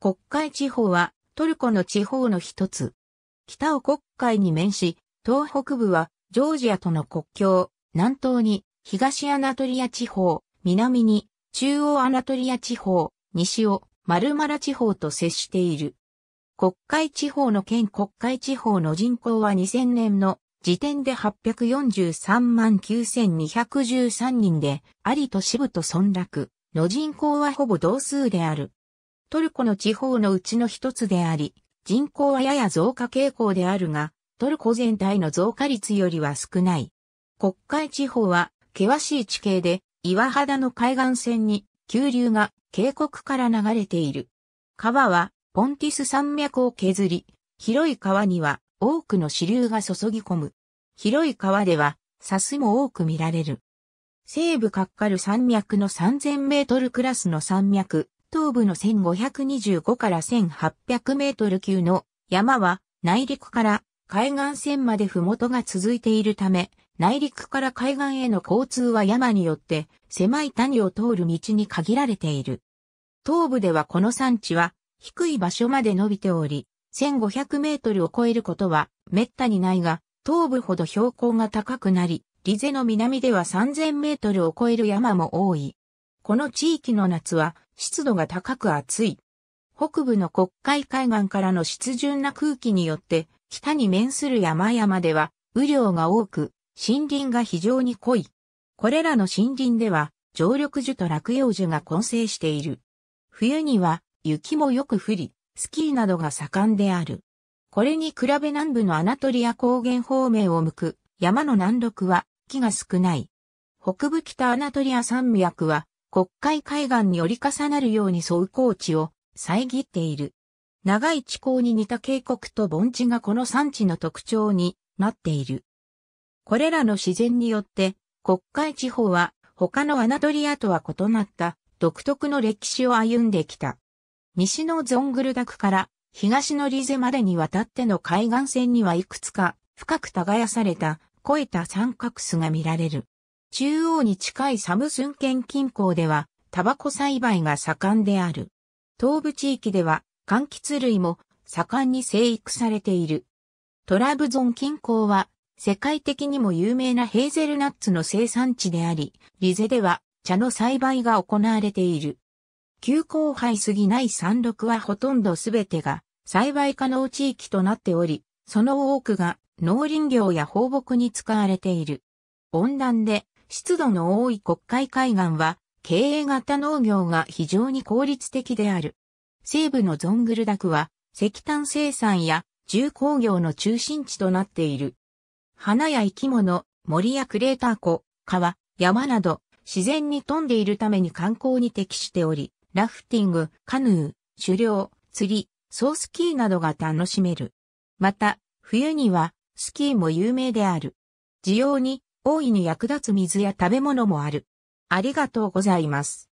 国会地方はトルコの地方の一つ。北を国会に面し、東北部はジョージアとの国境、南東に東アナトリア地方、南に中央アナトリア地方、西をマルマラ地方と接している。国会地方の県国会地方の人口は2000年の時点で843万9213人で、ありと市部と村落の人口はほぼ同数である。トルコの地方のうちの一つであり、人口はやや増加傾向であるが、トルコ全体の増加率よりは少ない。国会地方は険しい地形で岩肌の海岸線に急流が渓谷から流れている。川はポンティス山脈を削り、広い川には多くの支流が注ぎ込む。広い川ではサスも多く見られる。西部カッカル山脈の3000メートルクラスの山脈、東部の1525から1800メートル級の山は内陸から海岸線まで麓が続いているため、内陸から海岸への交通は山によって狭い谷を通る道に限られている。東部ではこの山地は低い場所まで伸びており、1500メートルを超えることは滅多にないが、東部ほど標高が高くなり、リゼの南では3000メートルを超える山も多い。この地域の夏は湿度が高く暑い。北部の国会海岸からの湿潤な空気によって、北に面する山々では、雨量が多く、森林が非常に濃い。これらの森林では、常緑樹と落葉樹が混成している。冬には、雪もよく降り、スキーなどが盛んである。これに比べ南部のアナトリア高原方面を向く山の南麓は木が少ない。北部北アナトリア山脈は国会海岸に折り重なるように沿う高地を遮っている。長い地高に似た渓谷と盆地がこの山地の特徴になっている。これらの自然によって国会地方は他のドり屋とは異なった独特の歴史を歩んできた。西のゾングルダクから東のリゼまでに渡っての海岸線にはいくつか深く耕された肥えた三角巣が見られる。中央に近いサムスン県近郊では、タバコ栽培が盛んである。東部地域では、柑橘類も盛んに生育されている。トラブゾン近郊は、世界的にも有名なヘーゼルナッツの生産地であり、リゼでは茶の栽培が行われている。急行配すぎない山麓はほとんどすべてが栽培可能地域となっており、その多くが農林業や放牧に使われている。温暖で湿度の多い国会海岸は、経営型農業が非常に効率的である。西部のゾングルダクは、石炭生産や重工業の中心地となっている。花や生き物、森やクレーター湖、川、山など、自然に富んでいるために観光に適しており、ラフティング、カヌー、狩猟、釣り、ソースキーなどが楽しめる。また、冬には、スキーも有名である。需要に大いに役立つ水や食べ物もある。ありがとうございます。